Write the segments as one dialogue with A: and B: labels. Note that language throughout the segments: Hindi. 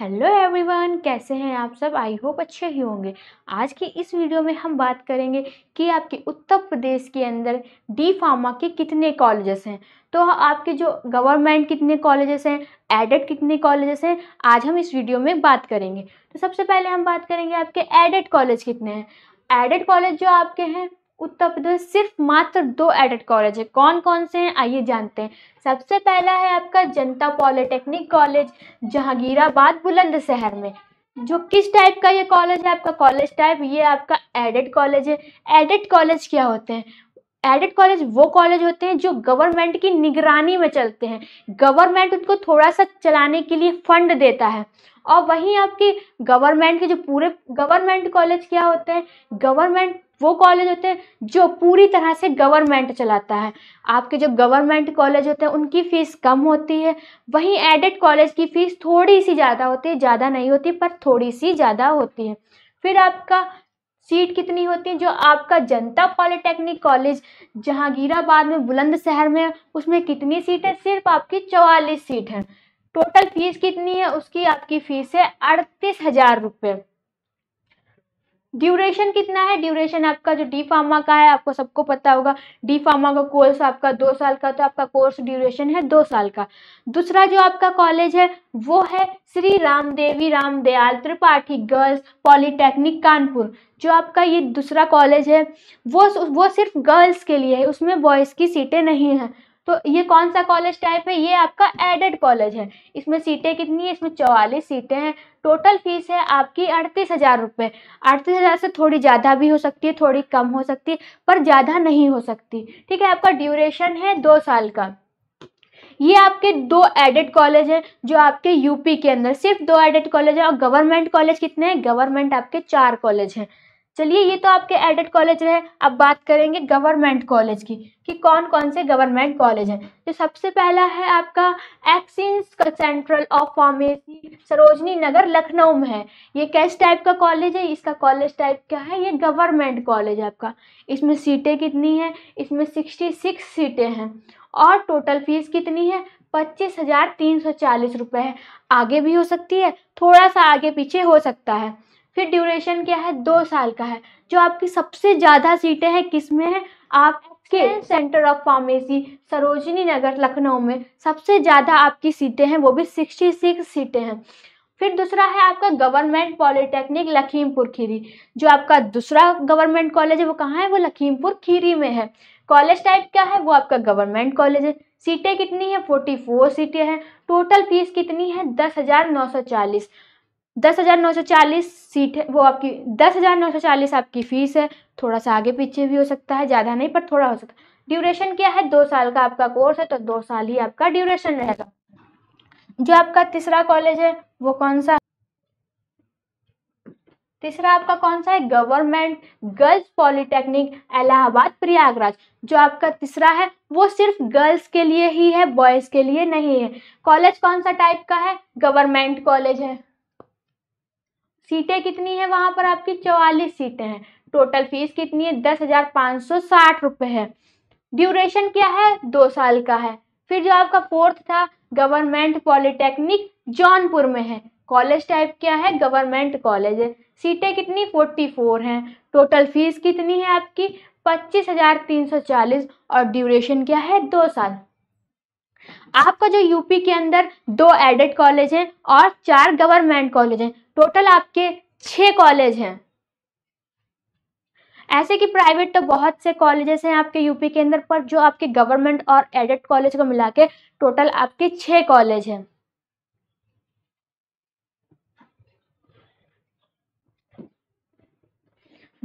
A: हेलो एवरीवन कैसे हैं आप सब आई होप अच्छे ही होंगे आज की इस वीडियो में हम बात करेंगे कि आपके उत्तर प्रदेश के अंदर डी फार्मा के कितने कॉलेजेस हैं तो आपके जो गवर्नमेंट कितने कॉलेजेस हैं एडेड कितने कॉलेजेस हैं आज हम इस वीडियो में बात करेंगे तो सबसे पहले हम बात करेंगे आपके एडेड कॉलेज कितने हैं एडेड कॉलेज जो आपके हैं उत्तर प्रदेश सिर्फ मात्र दो एडेड कॉलेज है कौन कौन से हैं आइए जानते हैं सबसे पहला है आपका जनता पॉलिटेक्निक कॉलेज जहांगीराबाद बुलंदशहर में जो किस टाइप का ये कॉलेज है आपका कॉलेज टाइप ये आपका एडेड कॉलेज है एडेड कॉलेज क्या होते हैं एडेड कॉलेज वो कॉलेज होते हैं जो गवर्नमेंट की निगरानी में चलते हैं गवर्नमेंट उनको थोड़ा सा चलाने के लिए फंड देता है और वहीं आपके गवर्नमेंट के जो पूरे गवर्नमेंट कॉलेज क्या होते हैं गवर्नमेंट वो कॉलेज होते हैं जो पूरी तरह से गवर्नमेंट चलाता है आपके जो गवर्नमेंट कॉलेज होते हैं उनकी फ़ीस कम होती है वहीं एडेड कॉलेज की फ़ीस थोड़ी सी ज़्यादा होती है ज़्यादा नहीं होती पर थोड़ी सी ज़्यादा होती है फिर आपका सीट कितनी होती है जो आपका जनता पॉलिटेक्निक कॉलेज जहांगीराबाद में बुलंदशहर में उसमें कितनी सीट है सिर्फ आपकी चौवालीस सीट है टोटल फीस कितनी है उसकी आपकी फ़ीस है अड़तीस हज़ार रुपये ड्यूरेशन कितना है ड्यूरेशन आपका जो डी फार्मा का है आपको सबको पता होगा डी फार्मा का कोर्स आपका दो साल का तो आपका कोर्स ड्यूरेशन है दो साल का दूसरा जो आपका कॉलेज है वो है श्री रामदेवी रामदयाल त्रिपाठी गर्ल्स पॉलिटेक्निक कानपुर जो आपका ये दूसरा कॉलेज है वो वो सिर्फ गर्ल्स के लिए है उसमें बॉयज़ की सीटें नहीं हैं तो ये कौन सा कॉलेज टाइप है ये आपका एडेड कॉलेज है इसमें सीटें कितनी है इसमें चौवालीस सीटें हैं टोटल फीस है आपकी अड़तीस हज़ार रुपये अड़तीस हज़ार से थोड़ी ज़्यादा भी हो सकती है थोड़ी कम हो सकती है पर ज़्यादा नहीं हो सकती ठीक है आपका ड्यूरेशन है दो साल का ये आपके दो एडेड कॉलेज हैं जो आपके यूपी के अंदर सिर्फ दो एडेड कॉलेज हैं और गवर्नमेंट कॉलेज कितने हैं गवर्नमेंट आपके चार कॉलेज हैं चलिए ये तो आपके एडेड कॉलेज रहे अब बात करेंगे गवर्नमेंट कॉलेज की कि कौन कौन से गवर्नमेंट कॉलेज हैं तो सबसे पहला है आपका एक्सिन्स central of pharmacy Sarojini Nagar Lucknow में है ये कैस टाइप का कॉलेज है इसका कॉलेज टाइप क्या है ये गवर्नमेंट कॉलेज है आपका इसमें सीटें कितनी हैं इसमें सिक्सटी सिक्स सीटें हैं और टोटल फीस कितनी है पच्चीस हज़ार तीन सौ चालीस रुपये है आगे भी हो सकती है थोड़ा सा आगे पीछे हो सकता है फिर ड्यूरेशन क्या है दो साल का है जो आपकी सबसे ज़्यादा सीटें हैं किस में है आपके centre of pharmacy Sarojini Nagar Lucknow में सबसे ज़्यादा आपकी सीटें हैं वो भी सिक्सटी सिक्स सीटें हैं फिर दूसरा है आपका गवर्नमेंट पॉलिटेक्निक लखीमपुर खीरी जो आपका दूसरा गवर्नमेंट कॉलेज है वो कहाँ है वो लखीमपुर खीरी में है कॉलेज टाइप क्या है वो आपका गवर्नमेंट कॉलेज है सीटें कितनी है फोर्टी फोर सीटें हैं टोटल फीस कितनी है दस हज़ार नौ सौ चालीस दस हज़ार नौ सौ चालीस सीट है वो आपकी दस हज़ार नौ सौ चालीस आपकी फ़ीस है थोड़ा सा आगे पीछे भी हो सकता है ज़्यादा नहीं पर थोड़ा हो सकता है ड्यूरेशन क्या है दो साल का आपका कोर्स है तो दो साल ही आपका ड्यूरेशन रहेगा जो आपका तीसरा कॉलेज है वो कौन सा तीसरा आपका कौन सा है government girls polytechnic Allahabad Prayagraj जो आपका तीसरा है वो सिर्फ गर्ल्स के लिए ही है बॉयज़ के लिए नहीं है कॉलेज कौन सा टाइप का है गवर्नमेंट कॉलेज है सीटें कितनी है वहाँ पर आपकी चौवालीस सीटें हैं टोटल फीस कितनी है दस हज़ार पाँच सौ साठ रुपये है ड्यूरेशन क्या है दो साल का है फिर जो आपका फोर्थ था गवर्नमेंट पॉलिटेक्निक जौनपुर में है कॉलेज टाइप क्या है गवर्नमेंट कॉलेज है सीटें कितनी फोर्टी फोर हैं टोटल फीस कितनी है आपकी पच्चीस हज़ार तीन सौ चालीस और ड्यूरेशन क्या है दो साल आपका जो यूपी के अंदर दो एडेड कॉलेज हैं और चार गवर्नमेंट कॉलेज हैं टोटल आपके छः कॉलेज हैं ऐसे कि प्राइवेट तो बहुत से कॉलेजेस हैं आपके यूपी के अंदर पर जो आपके गवर्नमेंट और एडेड कॉलेज को मिला के टोटल आपके छः कॉलेज हैं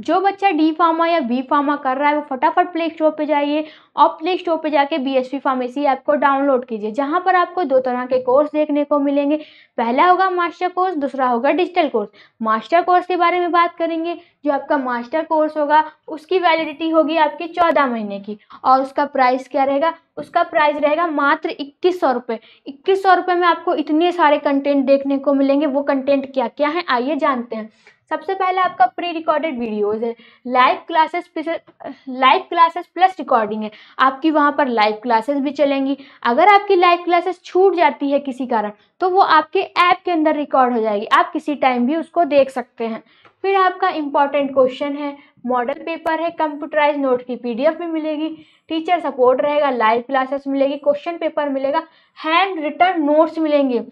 A: जो बच्चा डी फार्मा या बी फार्मा कर रहा है वो फटाफट प्ले स्टोर पे जाइए और प्ले स्टोर पर जाके बी एस फार्मेसी ऐप को डाउनलोड कीजिए जहाँ पर आपको दो तरह के कोर्स देखने को मिलेंगे पहला होगा मास्टर कोर्स दूसरा होगा डिजिटल कोर्स मास्टर कोर्स के बारे में बात करेंगे जो आपका मास्टर कोर्स होगा उसकी वैलिडिटी होगी आपकी चौदह महीने की और उसका प्राइस क्या रहेगा उसका प्राइस रहेगा मात्र इक्कीस सौ रुपये इक्कीस सौ रुपये में आपको इतने सारे कंटेंट देखने को मिलेंगे वो कंटेंट क्या क्या है आइए जानते हैं सबसे पहले आपका प्री रिकॉर्डेड वीडियोज़ है live classes live classes plus recording है आपकी वहाँ पर लाइव क्लासेस भी चलेंगी अगर आपकी लाइव क्लासेस छूट जाती है किसी कारण तो वो आपके ऐप के अंदर रिकॉर्ड हो जाएगी आप किसी टाइम भी उसको देख सकते हैं फिर आपका इम्पॉर्टेंट क्वेश्चन है मॉडल पेपर है कंप्यूटराइज नोट की पीडीएफ भी मिलेगी टीचर सपोर्ट रहेगा लाइव क्लासेस मिलेगी क्वेश्चन पेपर मिलेगा हैंड रिटर्न नोट्स मिलेंगे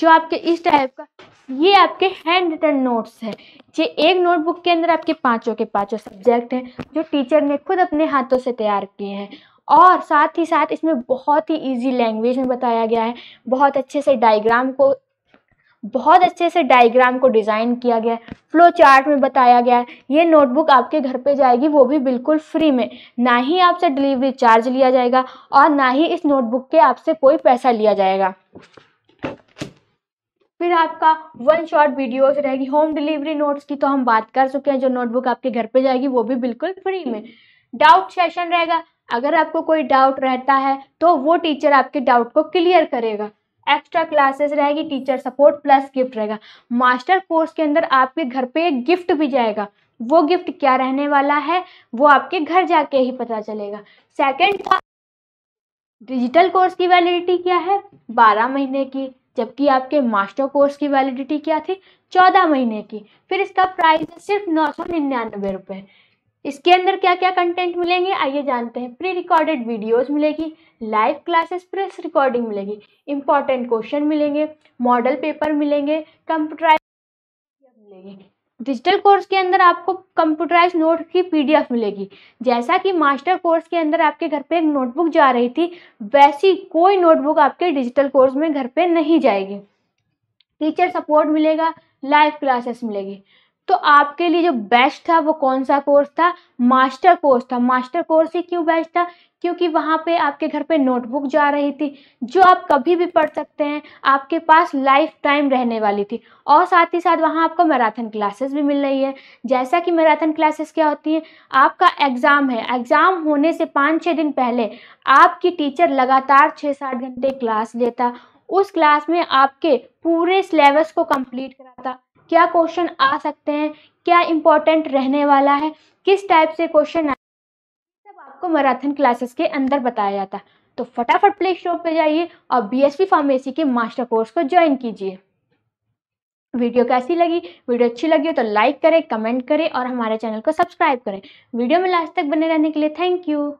A: जो आपके इस टाइप का ये आपके हैंड रिटर्न नोट्स है ये एक नोटबुक के अंदर आपके पाँचों के पाँचों सब्जेक्ट हैं जो टीचर ने खुद अपने हाथों से तैयार किए हैं और साथ ही साथ इसमें बहुत ही इजी लैंग्वेज में बताया गया है बहुत अच्छे से डायग्राम को बहुत अच्छे से डायग्राम को डिज़ाइन किया गया है फ्लो चार्ट में बताया गया है ये नोटबुक आपके घर पे जाएगी वो भी बिल्कुल फ्री में ना ही आपसे डिलीवरी चार्ज लिया जाएगा और ना ही इस नोटबुक के आपसे कोई पैसा लिया जाएगा फिर आपका वन शॉट वीडियोस रहेगी होम डिलीवरी नोट्स की तो हम बात कर चुके हैं जो नोटबुक आपके घर पे जाएगी वो भी बिल्कुल फ्री में डाउट सेशन रहेगा अगर आपको कोई डाउट रहता है तो वो टीचर आपके डाउट को क्लियर करेगा एक्स्ट्रा क्लासेस रहेगी टीचर सपोर्ट प्लस गिफ्ट रहेगा मास्टर कोर्स के अंदर आपके घर पे एक गिफ्ट भी जाएगा वो गिफ्ट क्या रहने वाला है वो आपके घर जाके ही पता चलेगा सेकंड था डिजिटल कोर्स की वैलिडिटी क्या है बारह महीने की जबकि आपके मास्टर कोर्स की वैलिडिटी क्या थी चौदह महीने की फिर इसका प्राइस सिर्फ नौ सौ निन्यानवे रुपये इसके अंदर क्या क्या कंटेंट मिलेंगे आइए जानते हैं प्री रिकॉर्डेड वीडियोस मिलेगी लाइव क्लासेस प्रेस रिकॉर्डिंग मिलेगी इंपॉर्टेंट क्वेश्चन मिलेंगे मॉडल पेपर मिलेंगे कंप्यूटराइज मिलेंगे डिजिटल कोर्स के अंदर आपको कंप्यूटराइज नोट की पीडीएफ मिलेगी जैसा कि मास्टर कोर्स के अंदर आपके घर पे एक नोटबुक जा रही थी वैसी कोई नोटबुक आपके डिजिटल कोर्स में घर पे नहीं जाएगी टीचर सपोर्ट मिलेगा लाइव क्लासेस मिलेगी तो आपके लिए जो बेस्ट था वो कौन सा कोर्स था मास्टर कोर्स था मास्टर कोर्स ही क्यों बेस्ट था क्योंकि वहाँ पे आपके घर पे नोटबुक जा रही थी जो आप कभी भी पढ़ सकते हैं आपके पास लाइफ टाइम रहने वाली थी और साथ ही साथ वहाँ आपको मैराथन क्लासेस भी मिल रही है जैसा कि मैराथन क्लासेस क्या होती हैं आपका एग्ज़ाम है एग्ज़ाम होने से पाँच छः दिन पहले आपकी टीचर लगातार छः सात घंटे क्लास लेता उस क्लास में आपके पूरे सिलेबस को कम्प्लीट कराता क्या क्वेश्चन आ सकते हैं क्या इंपॉर्टेंट रहने वाला है किस टाइप से क्वेश्चन सब आपको मैराथन क्लासेस के अंदर बताया जाता है तो फटाफट प्ले स्टोर पर जाइए और बीएसपी फार्मेसी के मास्टर कोर्स को ज्वाइन कीजिए वीडियो कैसी लगी वीडियो अच्छी लगी हो तो लाइक करें कमेंट करें और हमारे चैनल को सब्सक्राइब करें वीडियो में लास्ट तक बने रहने के लिए थैंक यू